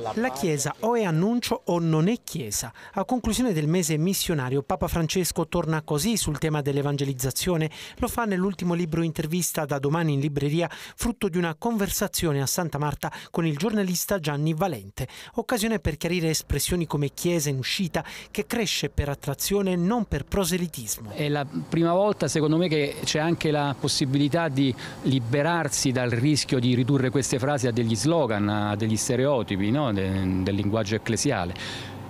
la... la Chiesa o è annuncio o non è Chiesa. A conclusione del mese missionario Papa Francesco torna così sul tema dell'evangelizzazione. Lo fa nell'ultimo libro intervista da domani in libreria, frutto di una conversazione a Santa Marta con il giornalista Gianni Valente. Occasione per chiarire espressioni come Chiesa in uscita che cresce per attrazione non per proselitismo. È la prima volta secondo me che c'è anche la possibilità di liberarsi dal rischio di ridurre queste frasi a degli slogan, a degli stereotipi principi no? del linguaggio ecclesiale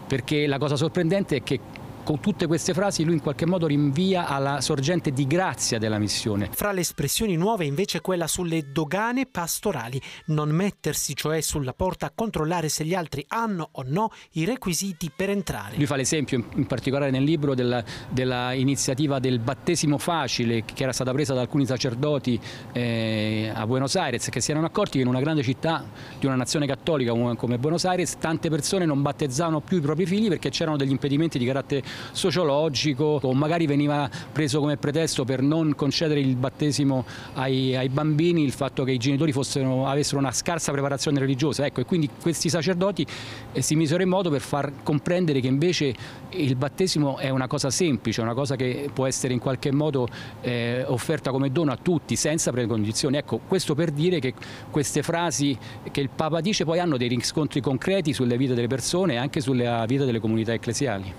perché la cosa sorprendente è che con tutte queste frasi lui in qualche modo rinvia alla sorgente di grazia della missione. Fra le espressioni nuove invece quella sulle dogane pastorali, non mettersi cioè sulla porta a controllare se gli altri hanno o no i requisiti per entrare. Lui fa l'esempio in particolare nel libro dell'iniziativa del battesimo facile che era stata presa da alcuni sacerdoti eh, a Buenos Aires che si erano accorti che in una grande città di una nazione cattolica come Buenos Aires tante persone non battezzavano più i propri figli perché c'erano degli impedimenti di carattere sociologico o magari veniva preso come pretesto per non concedere il battesimo ai, ai bambini il fatto che i genitori fossero, avessero una scarsa preparazione religiosa ecco, e quindi questi sacerdoti eh, si misero in modo per far comprendere che invece il battesimo è una cosa semplice, una cosa che può essere in qualche modo eh, offerta come dono a tutti senza precondizioni. Ecco, questo per dire che queste frasi che il Papa dice poi hanno dei riscontri concreti sulle vite delle persone e anche sulla vita delle comunità ecclesiali.